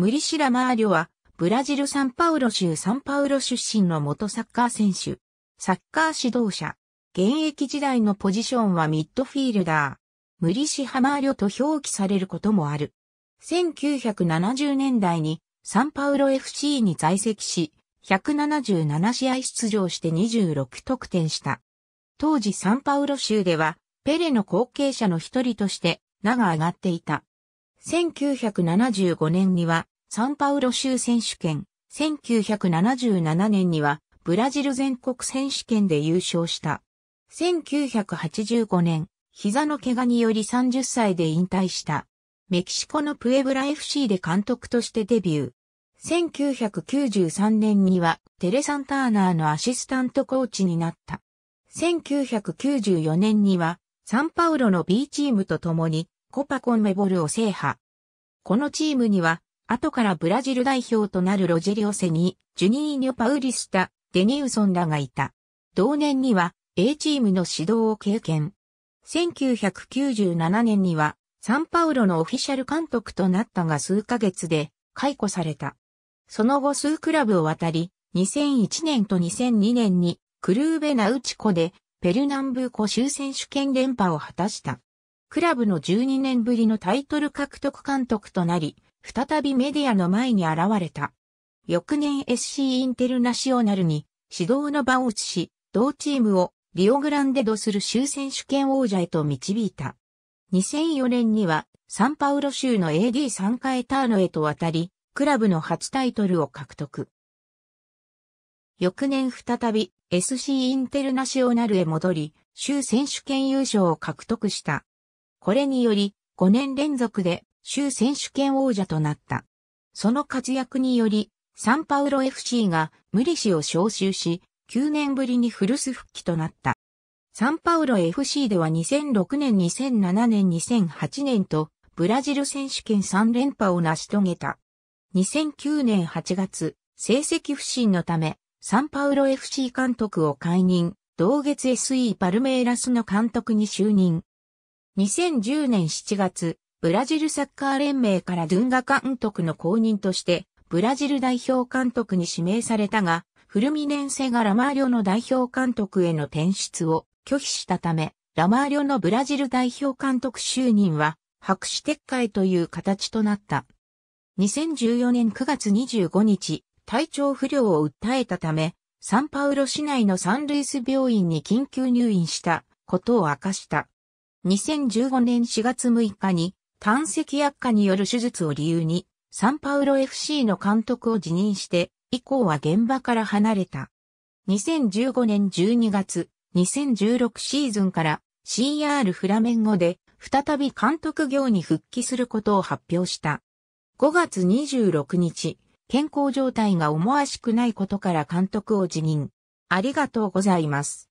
ムリシラ・マーリョは、ブラジル・サンパウロ州サンパウロ出身の元サッカー選手、サッカー指導者。現役時代のポジションはミッドフィールダー。ムリシハマーリョと表記されることもある。1970年代にサンパウロ FC に在籍し、177試合出場して26得点した。当時サンパウロ州では、ペレの後継者の一人として名が上がっていた。1975年には、サンパウロ州選手権、1977年にはブラジル全国選手権で優勝した。1985年、膝の怪我により30歳で引退した。メキシコのプエブラ FC で監督としてデビュー。1993年にはテレサンターナーのアシスタントコーチになった。1994年にはサンパウロの B チームと共にコパコンメボルを制覇。このチームには後からブラジル代表となるロジェリオセに、ジュニーニョ・パウリスタ、デニウソンらがいた。同年には A チームの指導を経験。1997年にはサンパウロのオフィシャル監督となったが数ヶ月で解雇された。その後数クラブを渡り、2001年と2002年にクルーベナウチコでペルナンブーコ州選手権連覇を果たした。クラブの12年ぶりのタイトル獲得監督となり、再びメディアの前に現れた。翌年 SC インテルナショナルに指導の場を移し、同チームをリオグランデドする州選手権王者へと導いた。2004年にはサンパウロ州の AD 3回カエターノへと渡り、クラブの初タイトルを獲得。翌年再び SC インテルナショナルへ戻り、州選手権優勝を獲得した。これにより、5年連続で州選手権王者となった。その活躍により、サンパウロ FC が無理氏を招集し、9年ぶりに古巣復帰となった。サンパウロ FC では2006年、2007年、2008年とブラジル選手権3連覇を成し遂げた。2009年8月、成績不振のため、サンパウロ FC 監督を解任、同月 SE パルメイラスの監督に就任。2010年7月、ブラジルサッカー連盟からドゥンガ監督の公認として、ブラジル代表監督に指名されたが、フルミネンセがラマーリョの代表監督への転出を拒否したため、ラマーリョのブラジル代表監督就任は白紙撤回という形となった。2014年9月25日、体調不良を訴えたため、サンパウロ市内のサンルイス病院に緊急入院したことを明かした。2015年4月6日に胆石悪化による手術を理由に、サンパウロ FC の監督を辞任して、以降は現場から離れた。2015年12月、2016シーズンから CR フラメンゴで再び監督業に復帰することを発表した。5月26日、健康状態が思わしくないことから監督を辞任。ありがとうございます。